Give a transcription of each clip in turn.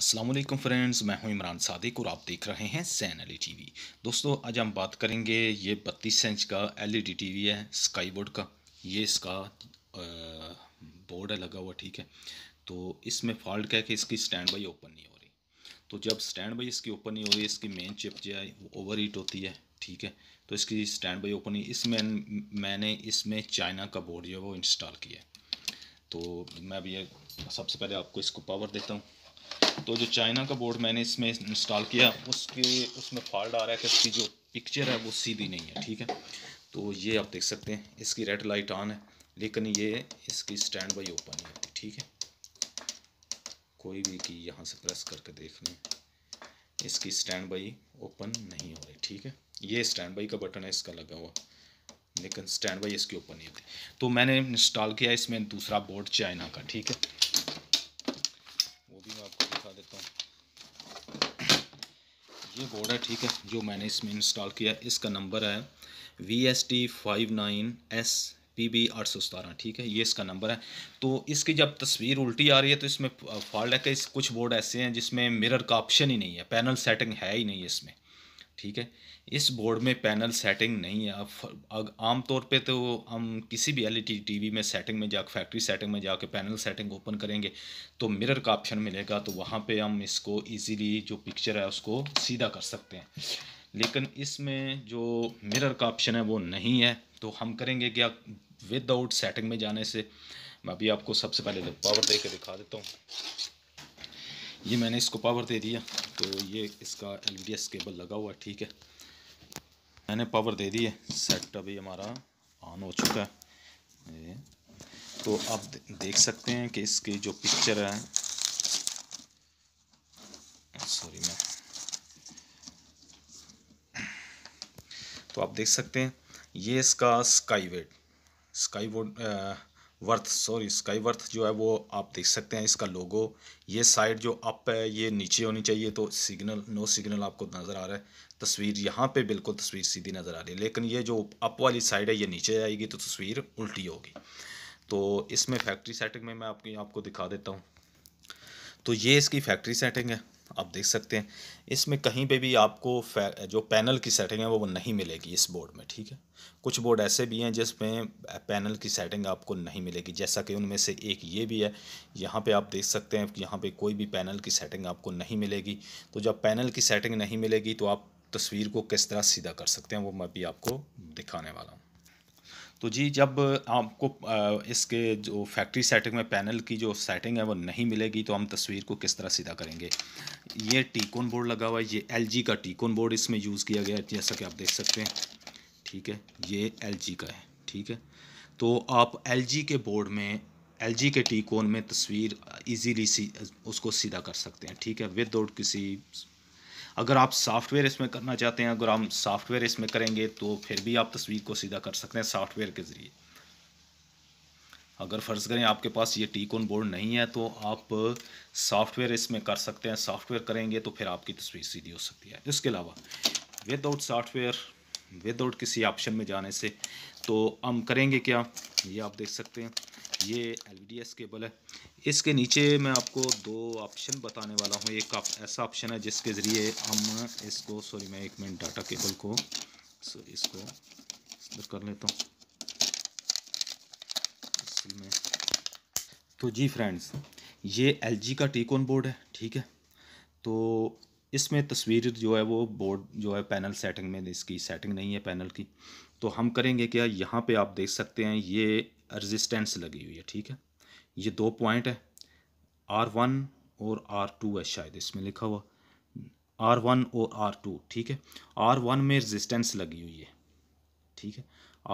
Aslam friends मैं हूं इमरान सादिक और आप देख रहे हैं सैन एल टीवी दोस्तों आज हम बात करेंगे ये बत्तीस इंच का एलईडी टीवी है स्काई बोर्ड का ये इसका बोर्ड है लगा हुआ ठीक है तो इसमें फॉल्ट क्या है कि इसकी स्टैंड बाई ओपन नहीं हो रही तो जब स्टैंड बाई इसकी ओपन नहीं हो रही इसकी मेन चिप जो है वो ओवर हीट होती है ठीक है तो इसकी स्टैंड बाई ओपन नहीं इसमें मैंने इसमें चाइना का बोर्ड जो है वो इंस्टॉल किया है तो मैं अभी सबसे पहले आपको इसको पावर देता हूँ तो जो चाइना का बोर्ड मैंने इसमें इंस्टॉल किया उसके उसमें फॉल्ट आ रहा है कि इसकी जो पिक्चर है वो सीधी नहीं है ठीक है तो ये आप देख सकते हैं इसकी रेड लाइट ऑन है लेकिन ये इसकी स्टैंड बाई ओपन नहीं होती ठीक है कोई भी की यहाँ से प्रेस करके देख लें इसकी स्टैंड बाई ओपन नहीं हो रही ठीक है ये स्टैंड बाई का बटन है इसका लगा हुआ लेकिन स्टैंड बाई इसके ओपन नहीं होती तो मैंने इंस्टॉल किया इसमें दूसरा बोर्ड चाइना का ठीक है ये बोर्ड है ठीक है जो मैंने इसमें इंस्टॉल किया है इसका नंबर है V S T five nine S P B आठ सौ सतारह ठीक है ये इसका नंबर है तो इसकी जब तस्वीर उल्टी आ रही है तो इसमें फॉल्ट है कि इस कुछ बोर्ड ऐसे हैं जिसमें मिरर का ऑप्शन ही नहीं है पैनल सेटिंग है ही नहीं इसमें ठीक है इस बोर्ड में पैनल सेटिंग नहीं है अब तौर पे तो हम किसी भी एल टीवी में सेटिंग में जाकर फैक्ट्री सेटिंग में जाकर पैनल सेटिंग ओपन करेंगे तो मिरर का ऑप्शन मिलेगा तो वहाँ पे हम इसको इजीली जो पिक्चर है उसको सीधा कर सकते हैं लेकिन इसमें जो मिरर का ऑप्शन है वो नहीं है तो हम करेंगे क्या विदाउट सेटिंग में जाने से मैं अभी आपको सबसे पहले पावर दे के दिखा देता हूँ ये मैंने इसको पावर दे दिया तो ये इसका एल केबल e लगा हुआ है ठीक है मैंने पावर दे दी है सेट अभी हमारा ऑन हो चुका है तो आप देख सकते हैं कि इसकी जो पिक्चर है सॉरी मैं तो आप देख सकते हैं ये इसका sky wait sky wood worth sorry Skyworth जो है वो आप देख सकते हैं इसका लोगो ये साइड जो अप है ये नीचे होनी चाहिए तो सिग्नल नो सिग्नल आपको नज़र आ रहा है तस्वीर यहाँ पे बिल्कुल तस्वीर सीधी नज़र आ रही है लेकिन ये जो अप वाली साइड है ये नीचे आएगी तो तस्वीर उल्टी होगी तो इसमें फैक्ट्री सेटिंग में मैं आपकी आपको दिखा देता हूँ तो ये इसकी फैक्ट्री सेटिंग है आप देख सकते हैं इसमें कहीं पे भी आपको जो पैनल की सेटिंग है वो नहीं मिलेगी इस बोर्ड में ठीक है कुछ बोर्ड ऐसे भी हैं जिसमें पैनल की सेटिंग आपको नहीं मिलेगी जैसा कि उनमें से एक ये भी है यहाँ पे आप देख सकते हैं यहाँ पे कोई भी पैनल की सेटिंग आपको नहीं मिलेगी तो जब पैनल की सेटिंग नहीं मिलेगी तो आप तस्वीर को किस तरह सीधा कर सकते हैं वो मैं भी आपको दिखाने वाला हूँ तो जी जब आपको इसके जो फैक्ट्री सेटिंग में पैनल की जो सेटिंग है वो नहीं मिलेगी तो हम तस्वीर को किस तरह सीधा करेंगे ये टीकोन बोर्ड लगा हुआ है ये एल का टीकोन बोर्ड इसमें यूज़ किया गया है जैसा कि आप देख सकते हैं ठीक है ये एल का है ठीक है तो आप एल के बोर्ड में एल के टीकोन में तस्वीर इजीली सी उसको सीधा कर सकते हैं ठीक है आउट किसी अगर आप सॉफ्टवेयर इसमें करना चाहते हैं अगर हम सॉफ्टवेयर इसमें करेंगे तो फिर भी आप तस्वीर को सीधा कर सकते हैं सॉफ्टवेयर के ज़रिए अगर फ़र्ज़ करें आपके पास ये टीकोन बोर्ड नहीं है तो आप सॉफ्टवेयर इसमें कर सकते हैं सॉफ्टवेयर करेंगे तो फिर आपकी तस्वीर सीधी हो सकती है इसके अलावा विदाउट सॉफ्टवेयर विदाउट किसी ऑप्शन में जाने से तो हम करेंगे क्या ये आप देख सकते हैं ये एल केबल है इसके नीचे मैं आपको दो ऑप्शन बताने वाला हूँ एक ऐसा ऑप्शन है जिसके ज़रिए हम इसको सॉरी मैं एक मिनट डाटा केबल को सो इसको इधर कर लेता हूँ तो जी फ्रेंड्स ये एल का टीकॉन बोर्ड है ठीक है तो इसमें तस्वीर जो है वो बोर्ड जो है पैनल सेटिंग में इसकी सेटिंग नहीं है पैनल की तो हम करेंगे क्या यहाँ पे आप देख सकते हैं ये रजिस्टेंस लगी हुई है ठीक है ये दो पॉइंट है आर वन और आर टू है शायद इसमें लिखा हुआ आर वन और आर टू ठीक है आर वन में रजिस्टेंस लगी हुई है ठीक है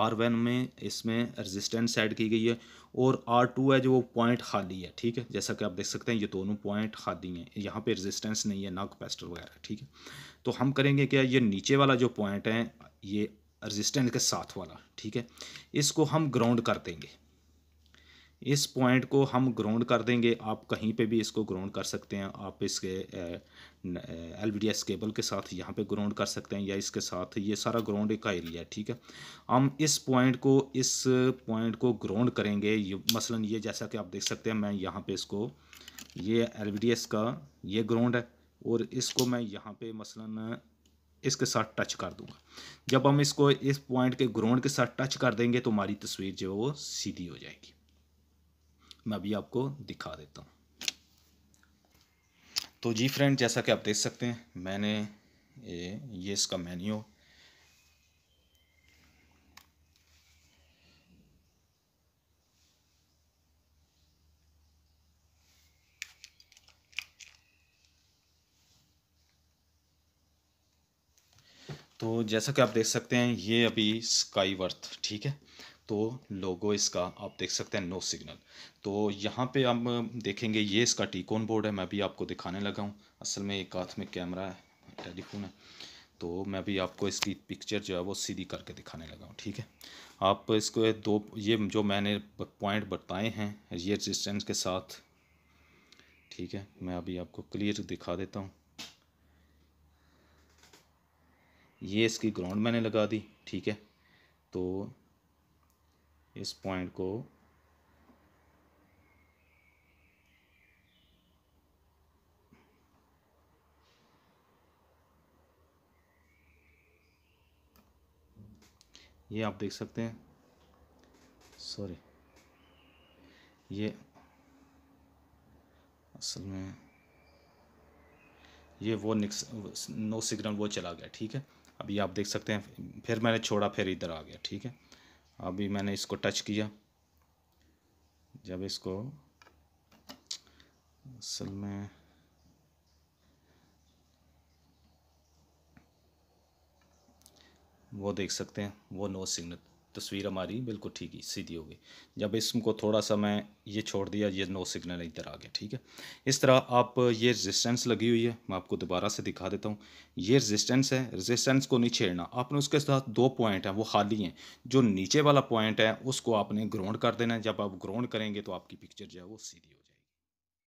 आर वन में इसमें रजिस्टेंस ऐड की गई है और आर टू है जो वो पॉइंट खाली है ठीक है जैसा कि आप देख सकते हैं ये दोनों पॉइंट खाली हैं यहाँ पे रजिस्टेंस नहीं है ना कैपेसिटर वगैरह ठीक है तो हम करेंगे क्या ये नीचे वाला जो पॉइंट है ये रजिस्टेंट के साथ वाला ठीक है इसको हम ग्राउंड कर देंगे इस पॉइंट को हम ग्राउंड कर देंगे आप कहीं पे भी इसको ग्राउंड कर सकते हैं आप इसके एल वी केबल के साथ यहाँ पे ग्राउंड कर सकते हैं या इसके साथ ये सारा ग्राउंड का एरिया है ठीक है हम इस पॉइंट को इस पॉइंट को ग्राउंड करेंगे ये मसलन ये जैसा कि आप देख सकते हैं मैं यहाँ पे इसको ये एल का ये ग्राउंड है और इसको मैं यहाँ पर मसला इसके साथ टच कर दूंगा जब हम इसको इस पॉइंट के ग्राउंड के साथ टच कर देंगे तो हमारी तस्वीर जो है वो सीधी हो जाएगी मैं अभी आपको दिखा देता हूँ तो जी फ्रेंड जैसा कि आप देख सकते हैं मैंने ये, ये इसका मेन्यू तो जैसा कि आप देख सकते हैं ये अभी स्काई वर्थ ठीक है तो लोगो इसका आप देख सकते हैं नो सिग्नल तो यहाँ पे आप देखेंगे ये इसका टीकोन बोर्ड है मैं भी आपको दिखाने लगा हूँ असल में एक हाथ में कैमरा है टेलीफोन है तो मैं भी आपको इसकी पिक्चर जो है वो सीधी करके दिखाने लगा हूँ ठीक है आप इसको दो ये जो मैंने पॉइंट बताए हैं ये रजिस्टेंस के साथ ठीक है मैं अभी आपको क्लियर दिखा देता हूँ ये इसकी ग्राउंड मैंने लगा दी ठीक है तो इस पॉइंट को ये आप देख सकते हैं सॉरी ये असल में ये वो नो सिग्नल वो चला गया ठीक है अभी आप देख सकते हैं फिर मैंने छोड़ा फिर इधर आ गया ठीक है अभी मैंने इसको टच किया जब इसको असल में वो देख सकते हैं वो नो सिग्नल तस्वीर हमारी बिल्कुल ठीक ही सीधी होगी जब इसको थोड़ा सा मैं ये छोड़ दिया ये नो सिग्नल इधर आ गया ठीक है इस तरह आप ये रेजिस्टेंस लगी हुई है मैं आपको दोबारा से दिखा देता हूँ ये रेजिस्टेंस है रेजिस्टेंस को नहीं छेड़ना आपने उसके साथ दो पॉइंट हैं वो खाली हैं जो नीचे वाला पॉइंट है उसको आपने ग्राउंड कर देना है जब आप ग्राउंड करेंगे तो आपकी पिक्चर जो है वो सीधी होगी